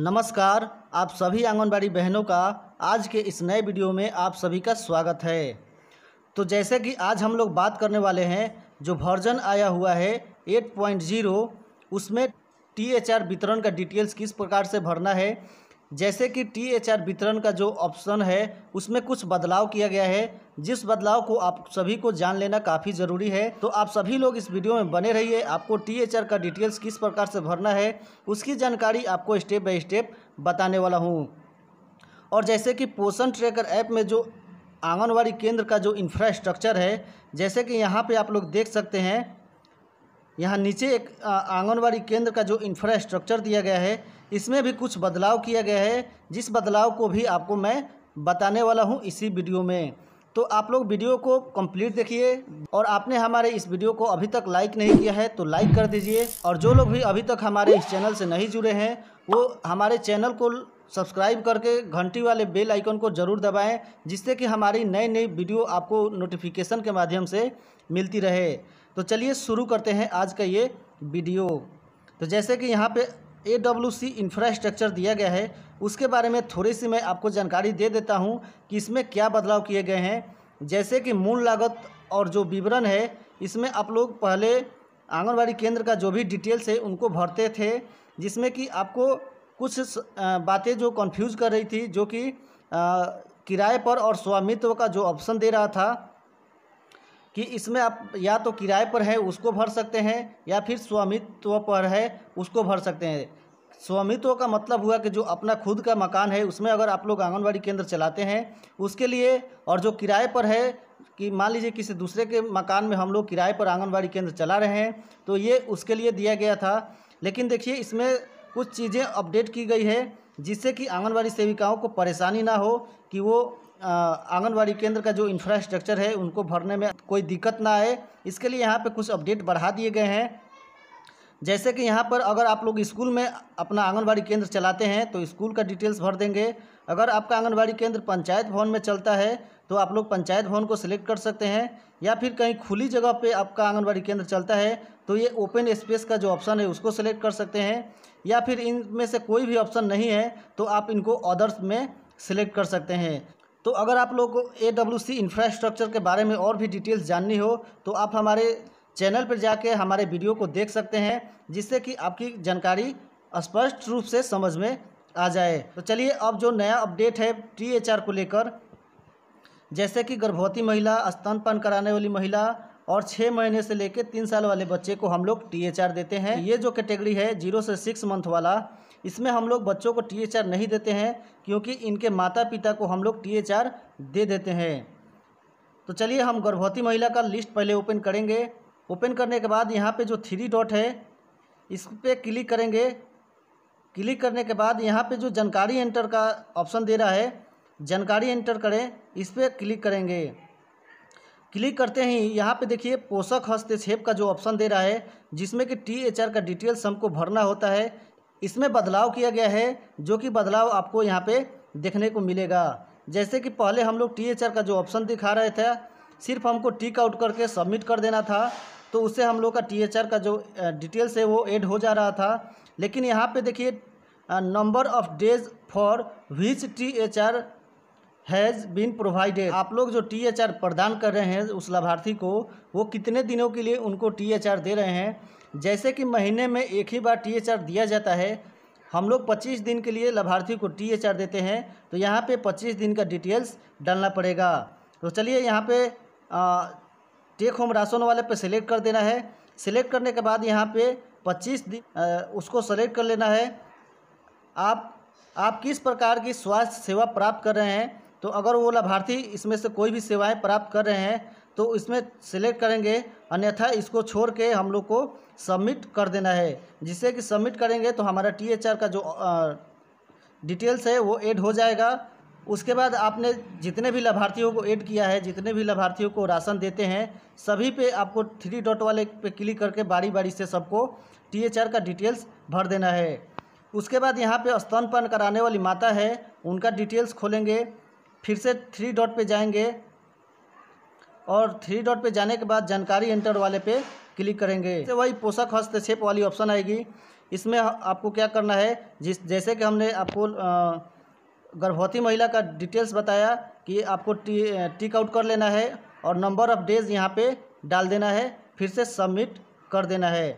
नमस्कार आप सभी आंगनबाड़ी बहनों का आज के इस नए वीडियो में आप सभी का स्वागत है तो जैसे कि आज हम लोग बात करने वाले हैं जो वर्जन आया हुआ है 8.0 उसमें टी वितरण का डिटेल्स किस प्रकार से भरना है जैसे कि टी एच आर वितरण का जो ऑप्शन है उसमें कुछ बदलाव किया गया है जिस बदलाव को आप सभी को जान लेना काफ़ी ज़रूरी है तो आप सभी लोग इस वीडियो में बने रहिए आपको टी एच आर का डिटेल्स किस प्रकार से भरना है उसकी जानकारी आपको स्टेप बाय स्टेप बताने वाला हूँ और जैसे कि पोषण ट्रैकर ऐप में जो आंगनबाड़ी केंद्र का जो इंफ्रास्ट्रक्चर है जैसे कि यहाँ पे आप लोग देख सकते हैं यहाँ नीचे एक आंगनबाड़ी केंद्र का जो इंफ्रास्ट्रक्चर दिया गया है इसमें भी कुछ बदलाव किया गया है जिस बदलाव को भी आपको मैं बताने वाला हूँ इसी वीडियो में तो आप लोग वीडियो को कंप्लीट देखिए और आपने हमारे इस वीडियो को अभी तक लाइक नहीं किया है तो लाइक कर दीजिए और जो लोग भी अभी तक हमारे इस चैनल से नहीं जुड़े हैं वो हमारे चैनल को सब्सक्राइब करके घंटी वाले बेल आइकन को ज़रूर दबाएं जिससे कि हमारी नई नई वीडियो आपको नोटिफिकेशन के माध्यम से मिलती रहे तो चलिए शुरू करते हैं आज का ये वीडियो तो जैसे कि यहाँ पे ए डब्ल्यू सी इंफ्रास्ट्रक्चर दिया गया है उसके बारे में थोड़ी सी मैं आपको जानकारी दे देता हूँ कि इसमें क्या बदलाव किए गए हैं जैसे कि मूल लागत और जो विवरण है इसमें आप लोग पहले आंगनबाड़ी केंद्र का जो भी डिटेल्स है उनको भरते थे जिसमें कि आपको कुछ बातें जो कन्फ्यूज कर रही थी जो कि किराए पर और स्वामित्व का जो ऑप्शन दे रहा था कि इसमें आप या तो किराए पर है उसको भर सकते हैं या फिर स्वामित्व पर है उसको भर सकते हैं स्वामित्व का मतलब हुआ कि जो अपना खुद का मकान है उसमें अगर आप लोग आंगनबाड़ी केंद्र चलाते हैं उसके लिए और जो किराए पर है कि मान लीजिए किसी दूसरे के मकान में हम लोग किराए पर आंगनबाड़ी केंद्र चला रहे हैं तो ये उसके लिए दिया गया था लेकिन देखिए इसमें कुछ चीज़ें अपडेट की गई है जिससे कि आंगनबाड़ी सेविकाओं को परेशानी ना हो कि वो आंगनवाड़ी केंद्र का जो इंफ्रास्ट्रक्चर है उनको भरने में कोई दिक्कत ना आए इसके लिए यहाँ पे कुछ अपडेट बढ़ा दिए गए हैं जैसे कि यहाँ पर अगर आप लोग स्कूल में अपना आंगनबाड़ी केंद्र चलाते हैं तो स्कूल का डिटेल्स भर देंगे अगर आपका आंगनबाड़ी केंद्र पंचायत भवन में चलता है तो आप लोग पंचायत भवन को सिलेक्ट कर सकते हैं या फिर कहीं खुली जगह पे आपका आंगनबाड़ी केंद्र चलता है तो ये ओपन स्पेस का जो ऑप्शन है उसको सिलेक्ट कर सकते हैं या फिर इनमें से कोई भी ऑप्शन नहीं है तो आप इनको अदर्स में सिलेक्ट कर सकते हैं तो अगर आप लोग को ए डब्ल्यू सी इंफ्रास्ट्रक्चर के बारे में और भी डिटेल्स जाननी हो तो आप हमारे चैनल पर जाके हमारे वीडियो को देख सकते हैं जिससे कि आपकी जानकारी स्पष्ट रूप से समझ में आ जाए तो चलिए अब जो नया अपडेट है टी एच आर को लेकर जैसे कि गर्भवती महिला स्तनपान कराने वाली महिला और छः महीने से लेकर तीन साल वाले बच्चे को हम लोग टी एच आर देते हैं ये जो कैटेगरी है जीरो से सिक्स मंथ वाला इसमें हम लोग बच्चों को टी नहीं देते हैं क्योंकि इनके माता पिता को हम लोग टी दे देते हैं तो चलिए हम गर्भवती महिला का लिस्ट पहले ओपन करेंगे ओपन करने के बाद यहाँ पे जो थ्री डॉट है इस पर क्लिक करेंगे क्लिक करने के बाद यहाँ पे जो जानकारी एंटर का ऑप्शन दे रहा है जानकारी एंटर करें इस पर क्लिक करेंगे क्लिक करते ही यहाँ पे देखिए पोषक हस्तक्षेप का जो ऑप्शन दे रहा है जिसमें कि टी एच आर का डिटेल्स हमको भरना होता है इसमें बदलाव किया गया है जो कि बदलाव आपको यहाँ पे देखने को मिलेगा जैसे कि पहले हम लोग टी का जो ऑप्शन दिखा रहे थे सिर्फ हमको टिक आउट करके सबमिट कर देना था तो उससे हम लोग का टी का जो डिटेल्स है वो ऐड हो जा रहा था लेकिन यहाँ पे देखिए number of days for which T H R has been provided आप लोग जो टी एच आर प्रदान कर रहे हैं उस लाभार्थी को वो कितने दिनों के लिए उनको टी एच आर दे रहे हैं जैसे कि महीने में एक ही बार टी एच आर दिया जाता है हम लोग 25 दिन के लिए लाभार्थी को टी एच आर देते हैं तो यहाँ पे 25 दिन का डिटेल्स डालना पड़ेगा तो चलिए यहाँ पे आ, टेक होम राशन वाले पे सिलेक्ट कर देना है सिलेक्ट करने के बाद यहाँ पे 25 दिन आ, उसको सेलेक्ट कर लेना है आप आप किस प्रकार की स्वास्थ्य सेवा प्राप्त कर रहे हैं तो अगर वो लाभार्थी इसमें से कोई भी सेवाएं प्राप्त कर रहे हैं तो इसमें सेलेक्ट करेंगे अन्यथा इसको छोड़ के हम लोग को सबमिट कर देना है जिससे कि सबमिट करेंगे तो हमारा टी एच आर का जो डिटेल्स है वो ऐड हो जाएगा उसके बाद आपने जितने भी लाभार्थियों को ऐड किया है जितने भी लाभार्थियों को राशन देते हैं सभी पे आपको थ्री डॉट वाले पे क्लिक करके बारी बारी से सबको टी एच आर का डिटेल्स भर देना है उसके बाद यहाँ पे स्तनपान कराने वाली माता है उनका डिटेल्स खोलेंगे फिर से थ्री डॉट पे जाएंगे और थ्री डॉट पे जाने के बाद जानकारी एंटर वाले पे क्लिक करेंगे तो वही पोषक हस्तक्षेप वाली ऑप्शन आएगी इसमें आपको क्या करना है जिस जैसे कि हमने आपको गर्भवती महिला का डिटेल्स बताया कि आपको टी टिक आउट कर लेना है और नंबर ऑफ डेज यहाँ पे डाल देना है फिर से सबमिट कर देना है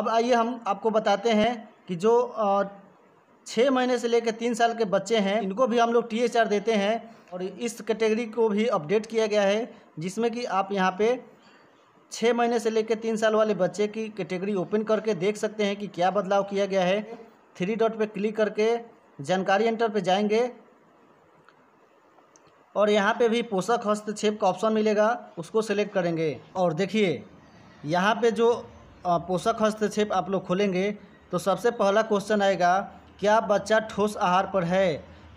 अब आइए हम आपको बताते हैं कि जो छः महीने से लेकर तीन साल के बच्चे हैं इनको भी हम लोग टी देते हैं और इस कैटेगरी को भी अपडेट किया गया है जिसमें कि आप यहाँ पे छः महीने से लेकर तीन साल वाले बच्चे की कैटेगरी ओपन करके देख सकते हैं कि क्या बदलाव किया गया है थ्री डॉट पे क्लिक करके जानकारी एंटर पे जाएंगे और यहाँ पे भी पोषक हस्तक्षेप का ऑप्शन मिलेगा उसको सेलेक्ट करेंगे और देखिए यहाँ पे जो पोषक हस्तक्षेप आप लोग खोलेंगे तो सबसे पहला क्वेश्चन आएगा क्या बच्चा ठोस आहार पर है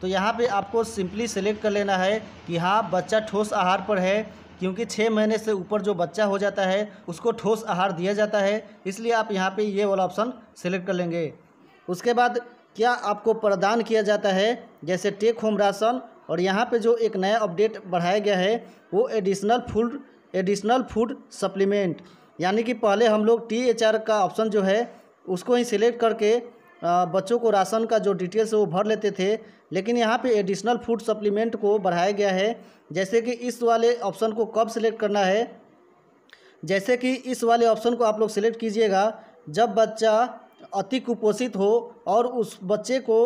तो यहाँ पे आपको सिंपली सेलेक्ट कर लेना है कि हाँ बच्चा ठोस आहार पर है क्योंकि छः महीने से ऊपर जो बच्चा हो जाता है उसको ठोस आहार दिया जाता है इसलिए आप यहाँ पे ये वाला ऑप्शन सेलेक्ट कर लेंगे उसके बाद क्या आपको प्रदान किया जाता है जैसे टेक होम राशन और यहाँ पे जो एक नया अपडेट बढ़ाया गया है वो additional food additional food supplement यानी कि पहले हम लोग टी एच आर का ऑप्शन जो है उसको ही सिलेक्ट करके बच्चों को राशन का जो डिटेल्स है वो भर लेते थे लेकिन यहाँ पे एडिशनल फूड सप्लीमेंट को बढ़ाया गया है जैसे कि इस वाले ऑप्शन को कब सेलेक्ट करना है जैसे कि इस वाले ऑप्शन को आप लोग सेलेक्ट कीजिएगा जब बच्चा अति कुपोषित हो और उस बच्चे को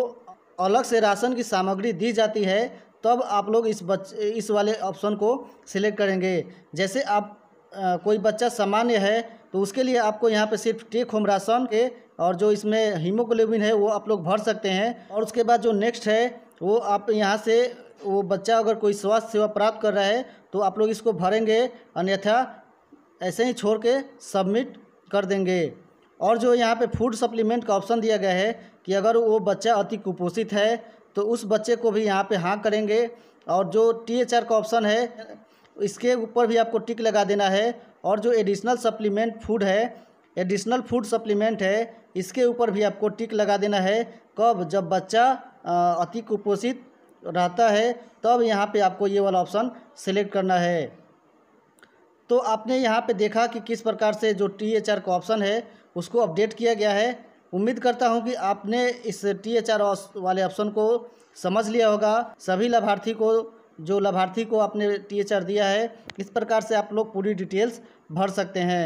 अलग से राशन की सामग्री दी जाती है तब आप लोग इस बच्चे इस वाले ऑप्शन को सिलेक्ट करेंगे जैसे आप आ, कोई बच्चा सामान्य है तो उसके लिए आपको यहाँ पे सिर्फ टेक होम राशन के और जो इसमें हीमोग्लोबिन है वो आप लोग भर सकते हैं और उसके बाद जो नेक्स्ट है वो आप यहाँ से वो बच्चा अगर कोई स्वास्थ्य सेवा प्राप्त कर रहा है तो आप लोग इसको भरेंगे अन्यथा ऐसे ही छोड़ के सबमिट कर देंगे और जो यहाँ पे फूड सप्लीमेंट का ऑप्शन दिया गया है कि अगर वो बच्चा अति कुपोषित है तो उस बच्चे को भी यहाँ पे हाँ करेंगे और जो टी एच आर का ऑप्शन है इसके ऊपर भी आपको टिक लगा देना है और जो एडिशनल सप्लीमेंट फूड है एडिशनल फूड सप्लीमेंट है इसके ऊपर भी आपको टिक लगा देना है कब जब बच्चा अति कुपोषित रहता है तब यहाँ पे आपको ये वाला ऑप्शन सेलेक्ट करना है तो आपने यहाँ पे देखा कि किस प्रकार से जो टी एच आर का ऑप्शन है उसको अपडेट किया गया है उम्मीद करता हूँ कि आपने इस टी एच आर वाले ऑप्शन को समझ लिया होगा सभी लाभार्थी को जो लाभार्थी को आपने टी एच आर दिया है इस प्रकार से आप लोग पूरी डिटेल्स भर सकते हैं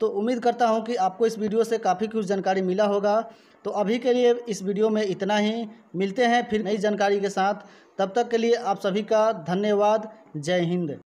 तो उम्मीद करता हूँ कि आपको इस वीडियो से काफ़ी कुछ जानकारी मिला होगा तो अभी के लिए इस वीडियो में इतना ही मिलते हैं फिर नई जानकारी के साथ तब तक के लिए आप सभी का धन्यवाद जय हिंद